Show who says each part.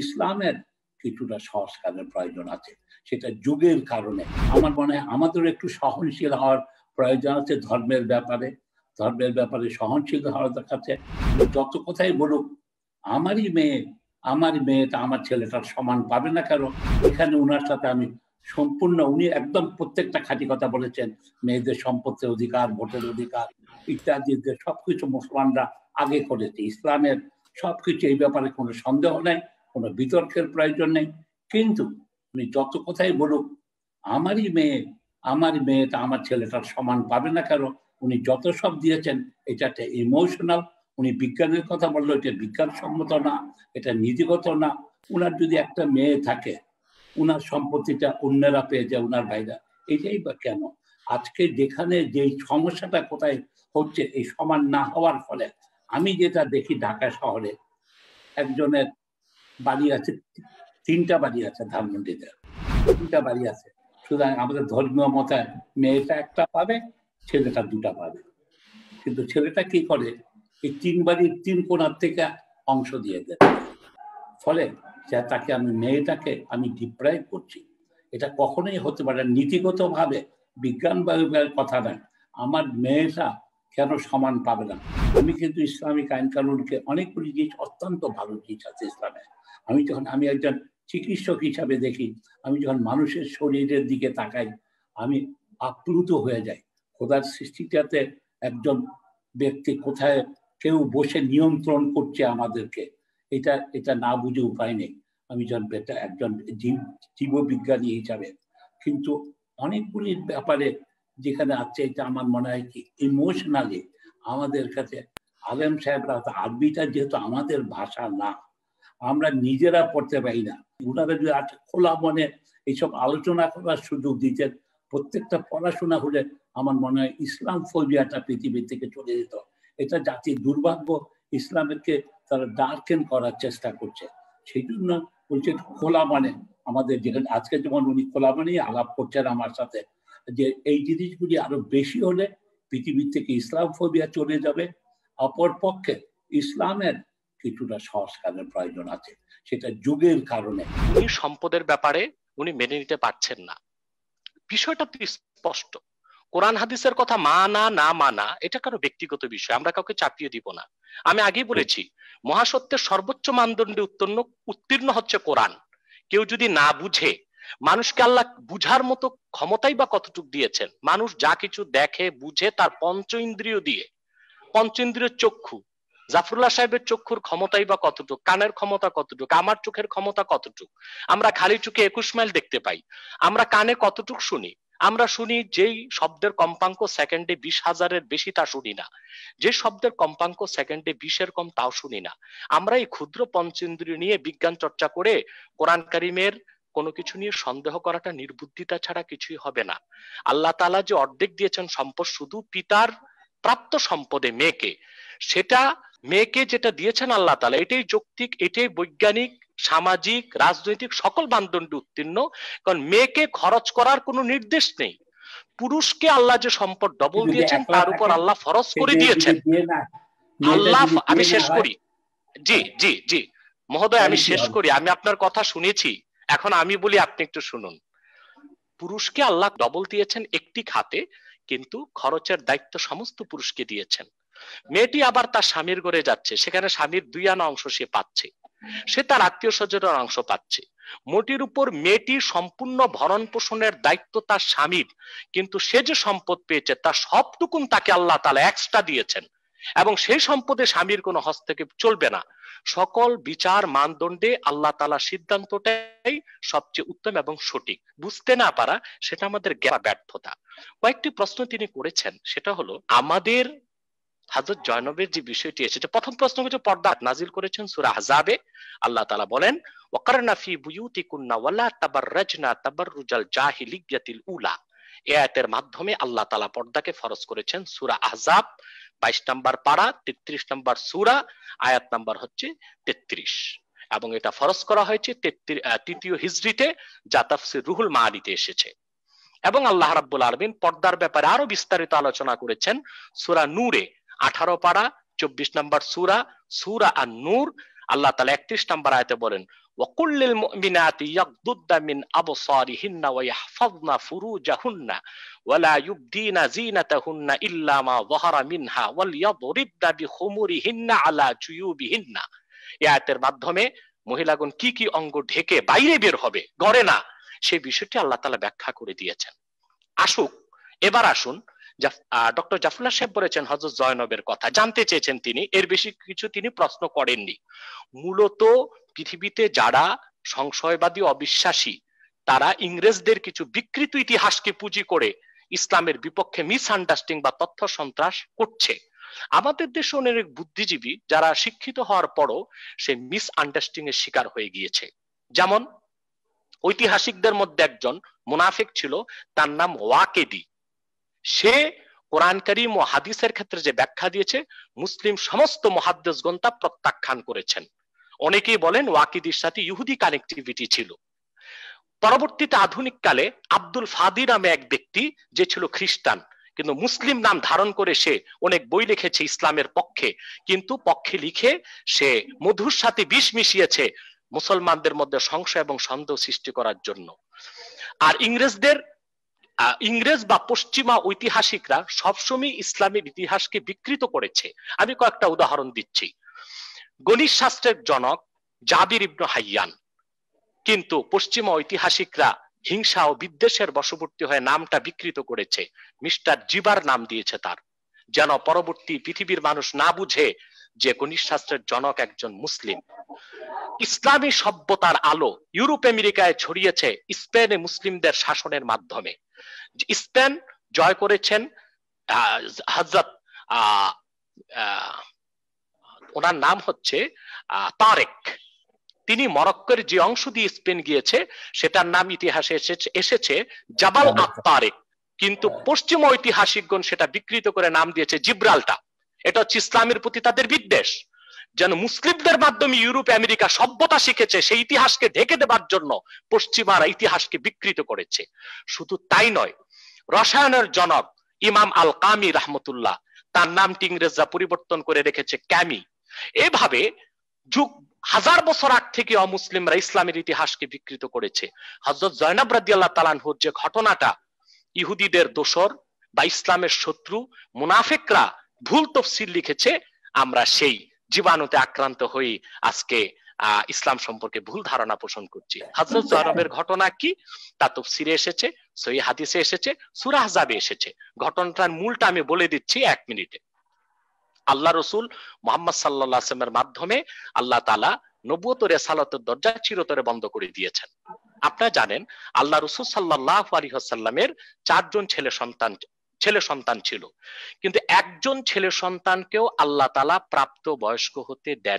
Speaker 1: ইসলামের কিছুটা সংস্কারের প্রয়োজন আছে সেটা যুগের কারণে আমার মনে হয় আমাদের একটু সহনশীল হওয়ার প্রয়োজন আছে ধর্মের ব্যাপারে ধর্মের ব্যাপারে সহনশীল হওয়ার দেখাচ্ছে যত কথাই বলুক আমারই মেয়ে আমার মেয়েটা আমার ছেলেটার সমান পাবে না কেন এখানে ওনার সাথে আমি সম্পূর্ণ উনি একদম প্রত্যেকটা খাঁটি কথা বলেছেন মেয়েদের সম্পত্তির অধিকার ভোটের অধিকার ইত্যাদি সবকিছু মুসলমানরা আগে করেছে ইসলামের সবকিছু এই ব্যাপারে কোনো সন্দেহ নেই কোনো বিতর্কের প্রয়োজন নেই কিন্তু উনি যত কথাই বলুক আমারই মেয়ে আমার মেয়েটা আমার ছেলেটার সমান পাবে না কেন উনি যত সব দিয়েছেন এটা একটা ইমোশনাল উনি বিজ্ঞানের কথা বললো এটা বিজ্ঞানসম্মত না এটা নীতিগত না উনার যদি একটা মেয়ে থাকে উনার সম্পত্তিটা অন্যেরা পেয়ে যায় উনার ভাইরা এটাই বা কেন আজকে যেখানে যে সমস্যাটা কোথায় হচ্ছে এই সমান না হওয়ার ফলে আমি যেটা দেখি ঢাকা শহরে একজনের বাড়ি আছে তিনটা বাড়ি আছে ধানমন্ডিতে তিনটা বাড়ি আছে সুতরাং আমাদের ধর্মীয় মতায় মেয়েটা একটা পাবে ছেলেটা দুটা পাবে কিন্তু ছেলেটা কি করে এই তিন বাড়ির তিন কোনার থেকে অংশ দিয়ে দেয় ফলে তাকে আমি মেয়েটাকে আমি ডিপ্রাইভ করছি এটা কখনোই হতে পারে নীতিগতভাবে বিজ্ঞান কথা নয় আমার মেয়েটা কেন সমান পাবে না আমি কিন্তু ইসলামিক আইন কানুনকে অনেকগুলি জিনিস অত্যন্ত ভালো জিনিস আছে ইসলামে আমি যখন আমি একজন চিকিৎসক হিসাবে দেখি আমি যখন মানুষের শরীরের দিকে তাকাই আমি আপ্লুত হয়ে যাই খোদার সৃষ্টিটাতে একজন ব্যক্তি কোথায় কেউ বসে নিয়ন্ত্রণ করছে আমাদেরকে এটা এটা না বুঝে উপায় নেই আমি যখন একজন জীববিজ্ঞানী হিসাবে কিন্তু অনেকগুলির ব্যাপারে যেখানে আছে এটা আমার মনে হয় কি ইমোশনালি আমাদের কাছে আলেম সাহেবরা আরবিটা যেহেতু আমাদের ভাষা না আমরা নিজেরা পড়তে পারি না ওনারা যদি খোলা মনে এইসব আলোচনা করার সুযোগ দিতেন প্রত্যেকটা পড়াশোনা হলে আমার মনে হয় ইসলাম ফৌজিয়াটা পৃথিবী থেকে চলে যেত এটা জাতির দুর্ভাগ্য ইসলামেরকে তারা ডার্কেন করার চেষ্টা করছে সেই জন্য বলছে খোলা মানে আমাদের যেখানে আজকে যেমন উনি খোলা মানেই আলাপ করছেন আমার সাথে যে এই জিনিসগুলি আরো বেশি হলে পৃথিবী থেকে ইসলাম ফোবিয়া চলে যাবে অপর পক্ষে ইসলামের কিছুটা সংস্কারের প্রয়োজন আছে সেটা যুগের কারণে উনি সম্পদের ব্যাপারে
Speaker 2: উনি মেনে নিতে পারছেন না বিষয়টা স্পষ্ট কোরআন হাদিসের কথা মানা না মানা এটা কারো ব্যক্তিগত বিষয় আমরা কাউকে চাপিয়ে দিব না আমি আগেই বলেছি মহাসত্যের সর্বোচ্চ মানদণ্ডে উত্তীর্ণ হচ্ছে কোরআন কেউ যদি না বুঝে মানুষকে আল্লাহ বুঝার মতো ক্ষমতাই বা কতটুক দিয়েছেন মানুষ যা কিছু দেখে বুঝে তার পঞ্চ ইন্দ্রিয় দিয়ে পঞ্চ ইন্দ্রিয় চক্ষু জাফরুল্লাহ সাহেবের চক্ষুর ক্ষমতাই বা কতটুক কানের ক্ষমতা কতটুক আমার চোখের ক্ষমতা কতটুক আমরা খালি চোখে একুশ মাইল দেখতে পাই আমরা কানে কতটুক শুনি আমরা শুনি যেই শব্দের কম্পাঙ্ক সেকেন্ডে বিশ হাজারের বেশি তা শুনি না যে শব্দের কম্পাঙ্ক সেকেন্ডে বিশের কম তাও শুনি না আমরা এই ক্ষুদ্র পঞ্চেন্দ্রিয় নিয়ে বিজ্ঞান চর্চা করে কোরআন কারিমের কোনো কিছু নিয়ে সন্দেহ করাটা নির্বুদ্ধিতা ছাড়া কিছুই হবে না আল্লাহ তালা যে অর্ধেক দিয়েছেন সম্পদ শুধু পিতার প্রাপ্ত সম্পদে মেয়েকে সেটা মেয়েকে যেটা দিয়েছেন আল্লাহ তালা এটাই যৌক্তিক এটাই বৈজ্ঞানিক সামাজিক রাজনৈতিক সকল মানদণ্ড উত্তীর্ণ কারণ মেয়েকে খরচ করার কোনো নির্দেশ নেই পুরুষকে আল্লাহ যে সম্পদ ডবল দিয়েছেন তার উপর আল্লাহ ফরজ করে দিয়েছেন আল্লাহ আমি শেষ করি জি জি জি মহোদয় আমি শেষ করি আমি আপনার কথা শুনেছি এখন আমি বলি আপনি একটু শুনুন পুরুষকে আল্লাহ ডবল দিয়েছেন একটি খাতে কিন্তু খরচের দায়িত্ব সমস্ত পুরুষকে দিয়েছেন মেয়েটি আবার তার স্বামীর ঘরে যাচ্ছে সেখানে স্বামীর দুই আনা অংশ সে পাচ্ছে সে তার আত্মীয় স্বজনের অংশ পাচ্ছে মোটির উপর মেয়েটির সম্পূর্ণ ভরণ পোষণের দায়িত্ব তার স্বামীর কিন্তু সে যে সম্পদ পেয়েছে তার সবটুকুন তাকে আল্লাহ তালা এক্সট্রা দিয়েছেন এবং সেই সম্পদে স্বামীর কোনো হস্তক্ষেপ চলবে না সকল বিচার মানদণ্ডে আল্লাহ তালা সিদ্ধান্তটাই সবচেয়ে উত্তম এবং সঠিক বুঝতে না পারা সেটা আমাদের জ্ঞান ব্যর্থতা কয়েকটি প্রশ্ন তিনি করেছেন সেটা হলো আমাদের হাজর জয়নবের যে বিষয়টি এসেছে প্রথম প্রশ্ন হচ্ছে পর্দা নাজিল করেছেন সুরা হাজাবে আল্লাহ তালা বলেন ওয়াকারনা ফি বুয়ুতিকুন্না ওয়ালা তাবাররাজনা তাবাররুজাল জাহিলিয়াতিল উলা এ মাধ্যমে আল্লাহ তালা পর্দাকে ফরজ করেছেন সুরা আহজাব বাইশ নাম্বার পাড়া তেত্রিশ নাম্বার সুরা আয়াত নাম্বার হচ্ছে তেত্রিশ এবং এটা ফরজ করা হয়েছে তৃতীয় হিজড়িতে যা তাফসির রুহুল মাহাদিতে এসেছে এবং আল্লাহ রাব্বুল আলমিন পর্দার ব্যাপারে আরো বিস্তারিত আলোচনা করেছেন সুরা নূরে আঠারো পাড়া চব্বিশ নাম্বার সুরা সুরা আর নূর আল্লাহ তালা একত্রিশ নাম্বার আয়তে বলেন وقل للمؤمنات يغضضن من أبصارهن ويحفظن فروجهن ولا يبدين زينتهن إلا ما ظهر منها وليضربن على جيوبهن মাধ্যমে মহিলাগণ কি কি অঙ্গ ঢেকে বাইরে বের হবে ঘরে না সেই বিষয়টি আল্লাহ তালা ব্যাখ্যা করে দিয়েছেন আসুক এবার আসুন ডক্টর জাফুল্লা সাহেব বলেছেন হজরত জয়নবের কথা জানতে চেয়েছেন তিনি এর বেশি কিছু তিনি প্রশ্ন করেননি মূলত পৃথিবীতে যারা সংশয়বাদী অবিশ্বাসী তারা ইংরেজদের কিছু বিকৃত ইতিহাসকে পুঁজি করে ইসলামের বিপক্ষে মিসআন্ডারস্ট্যান্ডিং বা তথ্য সন্ত্রাস করছে আমাদের দেশে অনেক বুদ্ধিজীবী যারা শিক্ষিত হওয়ার পরও সে মিসআন্ডারস্ট্যান্ডিং এর শিকার হয়ে গিয়েছে যেমন ঐতিহাসিকদের মধ্যে একজন মুনাফিক ছিল তার নাম ওয়াকেদি সে কোরআন করিম ও হাদিসের ক্ষেত্রে যে ব্যাখ্যা দিয়েছে মুসলিম সমস্ত মহাদ্দেশগণ তা প্রত্যাখ্যান করেছেন অনেকেই বলেন ওয়াকিদির সাথে ইহুদি কানেক্টিভিটি ছিল পরবর্তীতে আধুনিক কালে আব্দুল ফাদি নামে এক ব্যক্তি যে ছিল খ্রিস্টান কিন্তু মুসলিম নাম ধারণ করে সে অনেক বই লিখেছে ইসলামের পক্ষে কিন্তু পক্ষে লিখে সে মধুর সাথে বিষ মিশিয়েছে মুসলমানদের মধ্যে সংশয় এবং সন্দেহ সৃষ্টি করার জন্য আর ইংরেজদের ইংরেজ বা পশ্চিমা ঐতিহাসিকরা সবসময় ইসলামের ইতিহাসকে বিকৃত করেছে আমি কয়েকটা উদাহরণ দিচ্ছি গণিত শাস্ত্রের জনক জাবির ইবনু হাইয়ান কিন্তু পশ্চিম ঐতিহাসিকরা হিংসা ও বিদ্বেষের বশবর্তী হয়ে নামটা বিকৃত করেছে মিস্টার জিবার নাম দিয়েছে তার যেন পরবর্তী পৃথিবীর মানুষ না বুঝে যে গণিত শাস্ত্রের জনক একজন মুসলিম ইসলামী সভ্যতার আলো ইউরোপ আমেরিকায় ছড়িয়েছে স্পেনে মুসলিমদের শাসনের মাধ্যমে স্পেন জয় করেছেন হজরত ওনার নাম হচ্ছে তারেক তিনি মরক্কোর যে অংশ দিয়ে স্পেন গিয়েছে সেটার নাম ইতিহাসে এসেছে জাবাল আত্মারেক কিন্তু হ্যাঁ। পশ্চিম ঐতিহাসিকগণ সেটা বিকৃত করে নাম দিয়েছে জিব্রালটা এটা হচ্ছে ইসলামের প্রতি তাদের বিদ্বেষ যেন মুসলিমদের মাধ্যমে ইউরোপ আমেরিকা সভ্যতা শিখেছে সেই ইতিহাসকে ঢেকে দেবার জন্য পশ্চিমারা ইতিহাসকে বিকৃত করেছে শুধু তাই নয় রসায়নের জনক ইমাম আল কামি রাহমতুল্লাহ তার নামটি ইংরেজরা পরিবর্তন করে রেখেছে ক্যামি এভাবে যুগ হাজার বছর আগ থেকে অমুসলিমরা ইসলামের ইতিহাসকে বিকৃত করেছে হজরত জয়নাব রাজি রাদিয়াল্লাহ তালানহুর যে ঘটনাটা ইহুদিদের দোষর বা ইসলামের শত্রু মুনাফেকরা ভুল তফসিল লিখেছে আমরা সেই জীবাণুতে আক্রান্ত হয়ে আজকে ইসলাম সম্পর্কে ভুল ধারণা পোষণ করছি হজরত জহরবের ঘটনা কি তা তফসিরে এসেছে সই হাদিসে এসেছে সুরাহজাবে এসেছে ঘটনাটার মূলটা আমি বলে দিচ্ছি এক মিনিটে আল্লাহ রসুল মোহাম্মদ সাল্লাহ আসলামের মাধ্যমে আল্লাহ তালা নব্বত রেসালতের দরজা চিরতরে বন্ধ করে দিয়েছেন আপনারা জানেন আল্লাহ রসুল সাল্লাহ আলিহাসাল্লামের চারজন ছেলে সন্তান ছেলে সন্তান ছিল কিন্তু একজন ছেলে সন্তানকেও আল্লাহ তালা প্রাপ্ত বয়স্ক হতে দেন